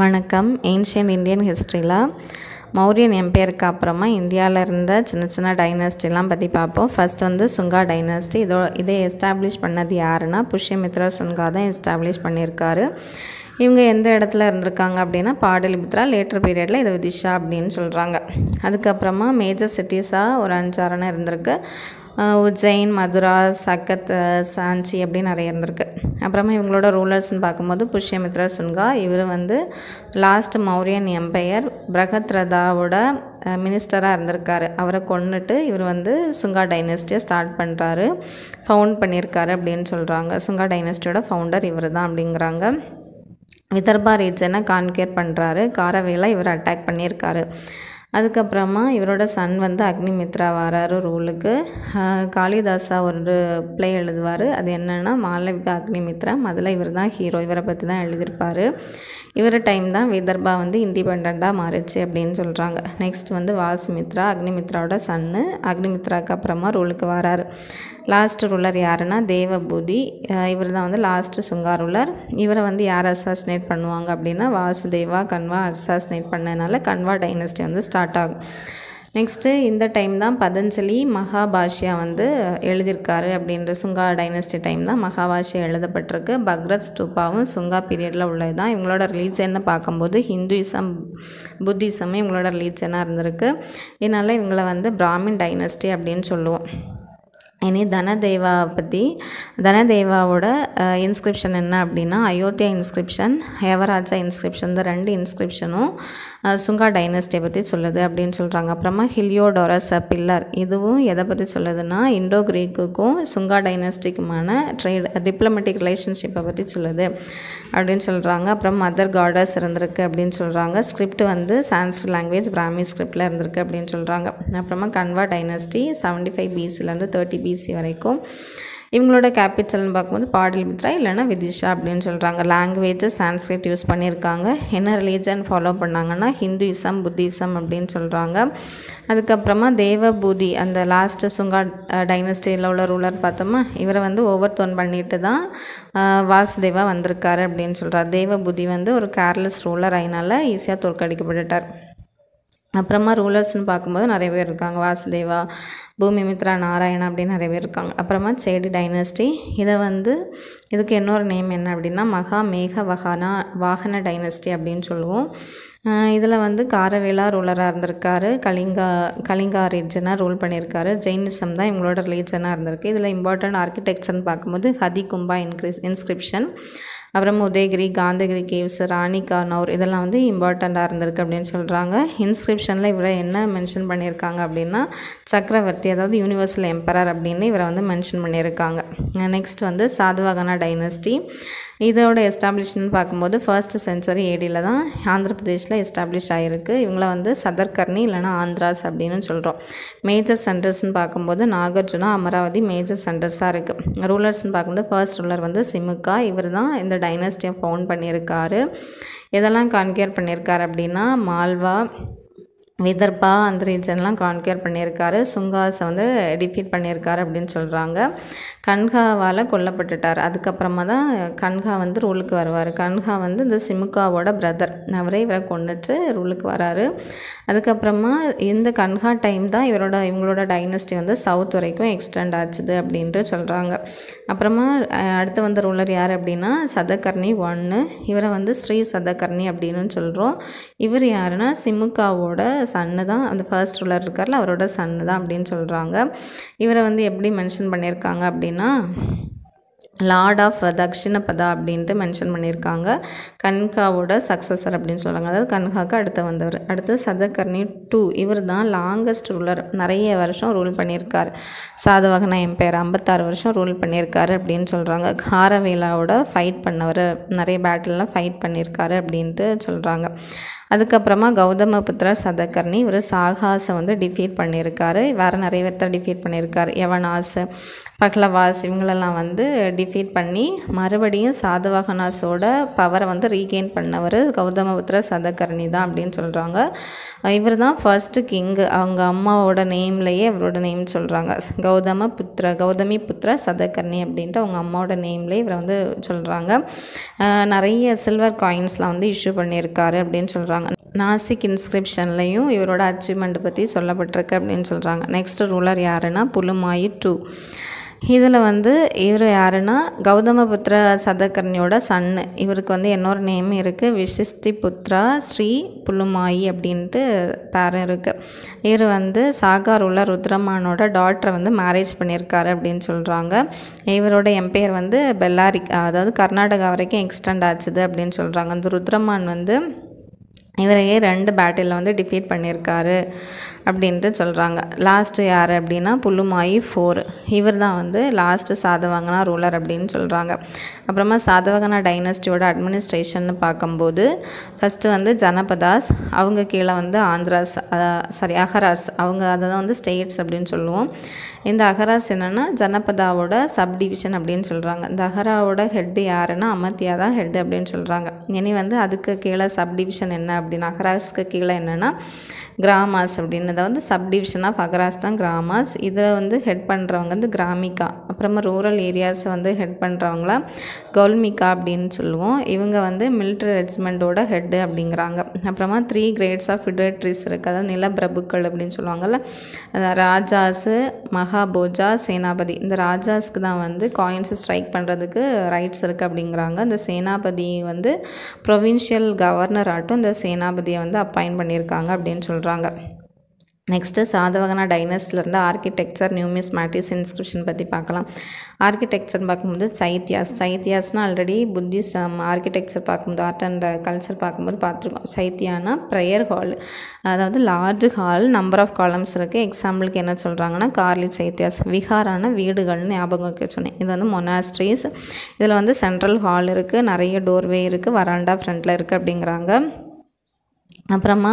வணக்கம் ancient Indian ஹிஸ்ட்ரியில் மௌரியன் எம்பையருக்கு அப்புறமா இந்தியாவில் இருந்த சின்ன சின்ன டைனஸ்டிலாம் பற்றி பார்ப்போம் ஃபஸ்ட் வந்து சுங்கா டைனாஸ்டி இதோ இதை எஸ்டாப்ளிஷ் பண்ணது யாருன்னா புஷ்யமித்ரா சுங்கா தான் எஸ்டாப்ளிஷ் பண்ணியிருக்காரு இவங்க எந்த இடத்துல இருந்திருக்காங்க அப்படின்னா பாடலிபுத்ரா லேட்டர் பீரியடில் இதை விதிஷா அப்படின்னு சொல்கிறாங்க அதுக்கப்புறமா மேஜர் சிட்டிஸாக ஒரு அஞ்சாறுனா இருந்திருக்கு உஜ்ஜைன் மதுரா சக்கத் சாஞ்சி அப்படி நிறைய இருந்திருக்கு அப்புறமா இவங்களோட ரூலர்ஸ்னு பார்க்கும்போது புஷ்யமித்ரா சுன்கா இவர் வந்து லாஸ்ட் மௌரியன் எம்பையர் பிரகத்ரதாவோட மினிஸ்டராக இருந்திருக்காரு அவரை கொண்டுட்டு இவர் வந்து சுங்கா டைனஸ்டியை ஸ்டார்ட் பண்ணுறாரு ஃபவுண்ட் பண்ணியிருக்காரு அப்படின்னு சொல்கிறாங்க சுங்கா டைனஸ்டியோட ஃபவுண்டர் இவர் தான் அப்படிங்கிறாங்க விதர்பா ரீஜனை கான்கேர் பண்ணுறாரு காரவேலா இவர் அட்டாக் பண்ணியிருக்காரு அதுக்கப்புறமா இவரோட சன் வந்து அக்னிமித்ரா வராரு ரூலுக்கு காளிதாஸா ஒரு பிளே எழுதுவார் அது என்னென்னா மாளவிகா அக்னிமித்ரா அதில் இவர் தான் ஹீரோ இவரை பற்றி தான் எழுதியிருப்பார் இவர் டைம் தான் விதர்பா வந்து இண்டிபெண்ட்டாக மாறிச்சு அப்படின்னு சொல்கிறாங்க நெக்ஸ்ட் வந்து வாசுமித்ரா அக்னிமித்ராவோட சன்னு அக்னிமித்ராவுக்கு அப்புறமா ரூலுக்கு வராரு லாஸ்ட் ரூலர் யாருன்னா தேவபூதி இவர் தான் வந்து லாஸ்ட்டு சுங்கா ரூலர் இவரை வந்து யார் அசாசினேட் பண்ணுவாங்க அப்படின்னா வாசுதேவா கன்வா அசாசினேட் பண்ணதுனால கன்வா டைனஸ்டி வந்து ஸ்டார்ட் ஆகும் நெக்ஸ்ட்டு இந்த டைம் தான் பதஞ்சலி மகாபாஷ்யா வந்து எழுதியிருக்காரு அப்படின்ற சுங்கா டைனஸ்டி டைம் தான் மகாபாஷ்யா எழுதப்பட்டிருக்கு பக்ரத் ஸ்டூப்பாவும் சுங்கா பீரியடில் உள்ளது தான் இவங்களோட ரிலீஜன்னு பார்க்கும்போது ஹிந்துயிசம் புத்திசமும் இவங்களோட ரிலீஜனாக இருந்திருக்கு இதனால் இவங்களை வந்து பிராமின் டைனஸ்டி அப்படின்னு சொல்லுவோம் இனி தனதேவா பற்றி தனதேவாவோட இன்ஸ்கிரிப்ஷன் என்ன அப்படின்னா அயோத்தியா இன்ஸ்கிரிப்ஷன் ஹேவராஜா இன்ஸ்கிரிப்ஷன் இந்த ரெண்டு இன்ஸ்கிரிப்ஷனும் சுங்கா டைனஸ்டியை பற்றி சொல்லுது அப்படின்னு சொல்கிறாங்க அப்புறமா ஹில்லியோடோரஸ் பில்லர் இதுவும் எதை பற்றி சொல்லுதுன்னா இண்டோ கிரீக்குக்கும் சுங்கா டைனஸ்டிக்குமான ட்ரேட் டிப்ளமேட்டிக் ரிலேஷன்ஷிப்பை பற்றி சொல்லுது அப்படின்னு சொல்கிறாங்க அப்புறம் மதர் காடஸ் இருந்திருக்கு அப்படின்னு சொல்கிறாங்க ஸ்கிரிப்ட் வந்து சான்ஸ்கிரிட் லாங்குவேஜ் பிராமி ஸ்கிரிப்டில் இருந்திருக்கு அப்படின்னு சொல்கிறாங்க அப்புறமா கன்வா டைனஸ்டி செவன்டி ஃபைவ் பிசிலேருந்து தேர்ட்டி பி பிசி வரைக்கும் இவங்களோட கேபிட்டல்னு பார்க்கும்போது பாடல் மித்ரா இல்லைனா விதிஷா அப்படின்னு சொல்கிறாங்க லாங்குவேஜ் சான்ஸ்கிரிட் யூஸ் பண்ணியிருக்காங்க என்ன ரிலீஜன் ஃபாலோ பண்ணாங்கன்னா ஹிந்துயிசம் புத்திசம் அப்படின்னு சொல்கிறாங்க அதுக்கப்புறமா தேவபூதி அந்த லாஸ்ட்டு சுங்கா டைனஸ்டியில் உள்ள ரூலர் பார்த்தோமா இவரை வந்து ஓவர்தோன் பண்ணிட்டு தான் வாசுதேவா வந்திருக்காரு அப்படின்னு சொல்கிறார் தேவபூதி வந்து ஒரு கேர்லெஸ் ரூலர் அதனால் ஈஸியாக தோற்கடிக்கப்பட்டுட்டார் அப்புறமா ரூலர்ஸ்னு பார்க்கும்போது நிறைய பேர் இருக்காங்க வாசுதேவா பூமி மித்ரா நாராயணா அப்படின்னு நிறைய பேர் இருக்காங்க அப்புறமா செடி டைனஸ்டி இதை வந்து இதுக்கு இன்னொரு நேம் என்ன அப்படின்னா மகா மேக வகானா வாகன டைனஸ்டி அப்படின்னு சொல்லுவோம் இதில் வந்து காரவேலா ரூலராக இருந்திருக்காரு கலிங்கா கலிங்கா ரீஜனாக ரூல் பண்ணியிருக்காரு ஜெயினிசம் தான் இவங்களோட ரிலீஜனாக இருந்திருக்கு இதில் இம்பார்ட்டன்ட் ஆர்கிடெக்சர்னு பார்க்கும்போது ஹதி கும்பா இன்க்ரி இன்ஸ்கிரிப்ஷன் அப்புறம் உதயகிரி காந்தகிரி கேவ்ஸ் ராணிகானூர் இதெல்லாம் வந்து இம்பார்ட்டண்ட்டாக இருந்திருக்கு அப்படின்னு சொல்கிறாங்க இன்ஸ்கிரிப்ஷனில் இவரை என்ன மென்ஷன் பண்ணியிருக்காங்க அப்படின்னா சக்கரவர்த்தி அதாவது யூனிவர்சல் எம்பரர் அப்படின்னு இவரை வந்து மென்ஷன் பண்ணியிருக்காங்க நெக்ஸ்ட் வந்து சாதுவாகனா டைனஸ்டி இதோட எஸ்டாப்ளிஷ்மெண்ட் பார்க்கும்போது ஃபர்ஸ்ட் செஞ்சுரி ஏடியில் தான் ஆந்திர பிரதேஷில் எஸ்டாப்ளிஷ் ஆகிருக்கு இவங்கள வந்து சதர்கர்னி இல்லைனா ஆந்திராஸ் அப்படின்னு சொல்கிறோம் மேஜர் சென்டர்ஸ்னு பார்க்கும்போது நாகார்ஜுனா அமராவதி மேஜர் சென்டர்ஸாக இருக்குது ரூலர்ஸ்னு பார்க்கும்போது ஃபர்ஸ்ட் ரூலர் வந்து சிமுக்கா இவர் தான் இந்த டைனஸ்டியை ஃபவுண்ட் பண்ணியிருக்காரு எதெல்லாம் கன்கேர் பண்ணியிருக்கார் அப்படின்னா மால்வா விதர்பா அந்த ரீஜன்லாம் கான்கேர் பண்ணியிருக்காரு சுங்காஸை வந்து டிஃபீட் பண்ணியிருக்காரு அப்படின்னு சொல்கிறாங்க கன்ஹாவால் கொல்லப்பட்டுட்டார் அதுக்கப்புறமா தான் கன்ஹா வந்து ரூலுக்கு வருவார் கன்ஹா வந்து இந்த சிமுகாவோட பிரதர் அவரே இவரை கொண்டுட்டு ரூலுக்கு வராரு அதுக்கப்புறமா இந்த கன்ஹா டைம் தான் இவரோட இவங்களோட டைனஸ்டி வந்து சவுத் வரைக்கும் எக்ஸ்டெண்ட் ஆச்சுது அப்படின்ட்டு சொல்கிறாங்க அப்புறமா அடுத்து வந்த ரூலர் யார் அப்படின்னா சதகர்ணி ஒன்று இவரை வந்து ஸ்ரீ சதகர்ணி அப்படின்னு சொல்கிறோம் இவர் யாருன்னா சிமுகாவோட சன்னு தான் அந்த ஃபர்ஸ்ட் ரூலர் இருக்கார்ல அவரோட சன்னு தான் அப்படின்னு சொல்கிறாங்க இவரை வந்து எப்படி மென்ஷன் பண்ணியிருக்காங்க அப்படின்னா லார்ட் ஆஃப் தக்ஷிணபதா அப்படின்ட்டு மென்ஷன் பண்ணியிருக்காங்க கன்காவோட சக்ஸஸர் அப்படின்னு சொல்கிறாங்க அதாவது கன்காக்கு அடுத்து வந்தவர் அடுத்து சதகர்ணி டூ இவர் தான் லாங்கஸ்ட் ரூலர் நிறைய வருஷம் ரூல் பண்ணியிருக்கார் சாதவகனா எம்பையர் ஐம்பத்தாறு வருஷம் ரூல் பண்ணியிருக்காரு அப்படின்னு சொல்கிறாங்க காரவேலாவோட ஃபைட் பண்ணவர் நிறைய பேட்டிலெலாம் ஃபைட் பண்ணியிருக்காரு அப்படின்ட்டு சொல்கிறாங்க அதுக்கப்புறமா கௌதம புத்திர சதகர்ணி இவர் சாகாசை வந்து டிஃபீட் பண்ணியிருக்காரு வேறு நிறைய பேர்த்த டிஃபீட் பண்ணியிருக்காரு யவனாஸ் பஹ்லவாஸ் இவங்களெல்லாம் வந்து டிஃபீட் பண்ணி மறுபடியும் சாதவாகனாஸோட பவரை வந்து ரீகெயின் பண்ணவர் கௌதம புத்திர சதகர்ணி தான் அப்படின்னு சொல்கிறாங்க இவர் தான் ஃபர்ஸ்ட்டு கிங்கு அவங்க அம்மாவோட நேம்லேயே இவரோட நேம் சொல்கிறாங்க கௌதம புத்திர கௌதமி புத்திர சதகர்ணி அப்படின்ட்டு அவங்க அம்மாவோட நேம்லேயே இவரை வந்து சொல்கிறாங்க நிறைய சில்வர் காயின்ஸ்லாம் வந்து இஷ்யூ பண்ணியிருக்காரு அப்படின்னு சொல்கிறாங்க சொல்கிறாங்க நாசிக் இன்ஸ்கிரிப்ஷன்லையும் இவரோட அச்சீவ்மெண்ட் பற்றி சொல்லப்பட்டிருக்கு அப்படின்னு சொல்கிறாங்க நெக்ஸ்ட் ரூலர் யாருன்னா புலுமாயி டூ இதில் வந்து இவர் யாருன்னா புத்திர சதகர்ணியோட சன்னு இவருக்கு வந்து இன்னொரு நேம் இருக்குது விசிஷ்டி புத்ரா ஸ்ரீ புல்லுமாயி அப்படின்ட்டு பேரும் இருக்குது இவர் வந்து சாகார் உள்ள ருத்ரமானோட டாட்டரை வந்து மேரேஜ் பண்ணியிருக்காரு அப்படின்னு சொல்கிறாங்க இவரோட எம்பையர் வந்து பெல்லாரி அதாவது கர்நாடகா வரைக்கும் எக்ஸ்டெண்ட் ஆச்சுது அப்படின்னு சொல்கிறாங்க அந்த ருத்ரமான் வந்து இவரையே ரெண்டு பேட்டிலில் வந்து டிஃபீட் பண்ணியிருக்காரு அப்படின்ட்டு சொல்கிறாங்க லாஸ்ட்டு யார் அப்படின்னா புல்லுமாயி ஃபோர் இவர் தான் வந்து லாஸ்ட்டு சாதவங்கனா ரூலர் அப்படின்னு சொல்கிறாங்க அப்புறமா சாதவகனா டைனஸ்டியோட அட்மினிஸ்ட்ரேஷன் பார்க்கும்போது ஃபஸ்ட்டு வந்து ஜனபதாஸ் அவங்க கீழே வந்து ஆந்திராஸ் சாரி அகராஸ் அவங்க அதை தான் வந்து ஸ்டேட்ஸ் அப்படின்னு சொல்லுவோம் இந்த அகராஸ் என்னென்னா ஜனபதாவோட டிவிஷன் அப்படின்னு சொல்கிறாங்க இந்த அகராவோட ஹெட்டு யாருன்னா அமத்தியா தான் ஹெட் அப்படின்னு சொல்கிறாங்க இனி வந்து அதுக்கு கீழே சப் டிவிஷன் என்ன அப்படின்னா அகராஸ்க்கு கீழே என்னென்னா கிராமாஸ் அப்படின்னு பண்ணதை வந்து டிவிஷன் ஆஃப் அக்ராஸ் தான் கிராமாஸ் இதில் வந்து ஹெட் பண்ணுறவங்க வந்து கிராமிகா அப்புறமா ரூரல் ஏரியாஸை வந்து ஹெட் பண்ணுறவங்கள கவுல்மிகா அப்படின்னு சொல்லுவோம் இவங்க வந்து மிலிட்ரி ரெஜிமெண்ட்டோட ஹெட்டு அப்படிங்கிறாங்க அப்புறமா த்ரீ கிரேட்ஸ் ஆஃப் ஃபிடரேட்ரிஸ் இருக்குது அதாவது நில பிரபுக்கள் அப்படின்னு சொல்லுவாங்கள்ல ராஜாஸு மகாபோஜா சேனாபதி இந்த ராஜாஸ்க்கு தான் வந்து காயின்ஸை ஸ்ட்ரைக் பண்ணுறதுக்கு ரைட்ஸ் இருக்குது அப்படிங்கிறாங்க இந்த சேனாபதி வந்து ப்ரொவின்ஷியல் கவர்னர் ஆட்டும் இந்த சேனாபதியை வந்து அப்பாயின் பண்ணியிருக்காங்க அப்படின்னு சொல்கிறாங்க நெக்ஸ்ட்டு சாதவகனா டைனஸ்ட்லேருந்து ஆர்கிடெக்சர் நியூமிஸ் மேட்டிஸ் இன்ஸ்கிரிப்ஷன் பற்றி பார்க்கலாம் ஆர்கிடெக்சர்னு பார்க்கும்போது சைத்தியாஸ் சைத்தியாஸ்னால் ஆல்ரெடி புத்திஸ்ட் ஆர்கிடெக்சர் பார்க்கும்போது ஆர்ட் அண்ட் கல்ச்சர் பார்க்கும்போது பார்த்துருக்கோம் சைத்தியானா ப்ரேயர் ஹால் அதாவது large hall number of columns இருக்குது எக்ஸாம்பிளுக்கு என்ன சொல்கிறாங்கன்னா கார்லி சைத்தியாஸ் விஹாரான வீடுகள்னு ஞாபகம் வைக்க சொன்னேன் இது வந்து மொனாஸ்ட்ரீஸ் இதில் வந்து சென்ட்ரல் ஹால் இருக்குது நிறைய டோர்வே இருக்குது வராண்டா ஃப்ரண்ட்டில் இருக்குது அப்படிங்கிறாங்க அப்புறமா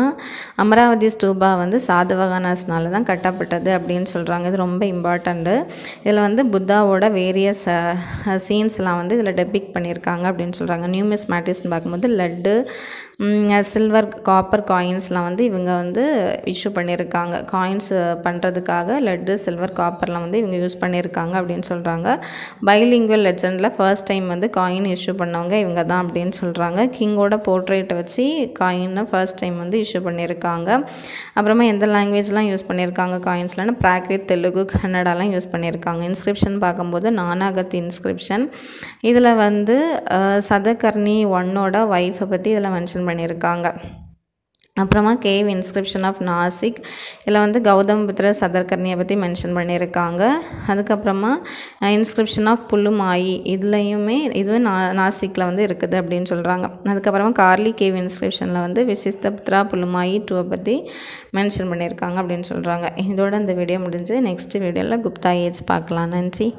அமராவதி ஸ்தூபா வந்து சாதுவகானாஸ்னால தான் கட்டப்பட்டது அப்படின்னு சொல்கிறாங்க இது ரொம்ப இம்பார்ட்டண்ட்டு இதில் வந்து புத்தாவோட வேரியஸ் சீன்ஸ்லாம் வந்து இதில் டெபிக் பண்ணியிருக்காங்க அப்படின்னு சொல்கிறாங்க மேட்டிஸ்ன்னு பார்க்கும்போது லட்டு சில்வர் காப்பர் காயின்ஸ்லாம் வந்து இவங்க வந்து இஷ்யூ பண்ணியிருக்காங்க காயின்ஸ் பண்ணுறதுக்காக லெட்டு சில்வர் காப்பர்லாம் வந்து இவங்க யூஸ் பண்ணியிருக்காங்க அப்படின்னு சொல்கிறாங்க பைலிங்குவல் லெஜண்டில் ஃபர்ஸ்ட் டைம் வந்து காயின் இஷ்யூ பண்ணவங்க இவங்க தான் அப்படின்னு சொல்கிறாங்க கிங்கோட போர்ட்ரேட்டை வச்சு காயினை ஃபர்ஸ்ட் டைம் வந்து இஷ்யூ பண்ணியிருக்காங்க அப்புறமா எந்த லாங்குவேஜ்லாம் யூஸ் பண்ணியிருக்காங்க காயின்ஸ்லாம் ப்ராக்ரித் தெலுங்கு கன்னடாலாம் யூஸ் பண்ணியிருக்காங்க இன்ஸ்கிரிப்ஷன் பார்க்கும்போது நானாகத் இன்ஸ்கிரிப்ஷன் இதில் வந்து சதகர்ணி ஒன்னோட ஒய்ஃபை பற்றி இதில் மென்ஷன் மென்ஷன் பண்ணியிருக்காங்க அப்புறமா கேவ் இன்ஸ்கிரிப்ஷன் ஆஃப் நாசிக் இதில் வந்து கௌதம் புத்திர சதர்கர்ணியை பற்றி மென்ஷன் பண்ணியிருக்காங்க அதுக்கப்புறமா இன்ஸ்கிரிப்ஷன் ஆஃப் புல்லுமாயி இதுலேயுமே இதுவே நா நாசிக்கில் வந்து இருக்குது அப்படின்னு சொல்கிறாங்க அதுக்கப்புறமா கார்லி கேவ் இன்ஸ்கிரிப்ஷனில் வந்து விசிஸ்த புத்ரா புல்லுமாயி டூவை பற்றி மென்ஷன் பண்ணியிருக்காங்க அப்படின்னு சொல்கிறாங்க இதோட இந்த வீடியோ முடிஞ்சு நெக்ஸ்ட் வீடியோவில் குப்தா ஏஜ் பார்க்கலாம் நன்றி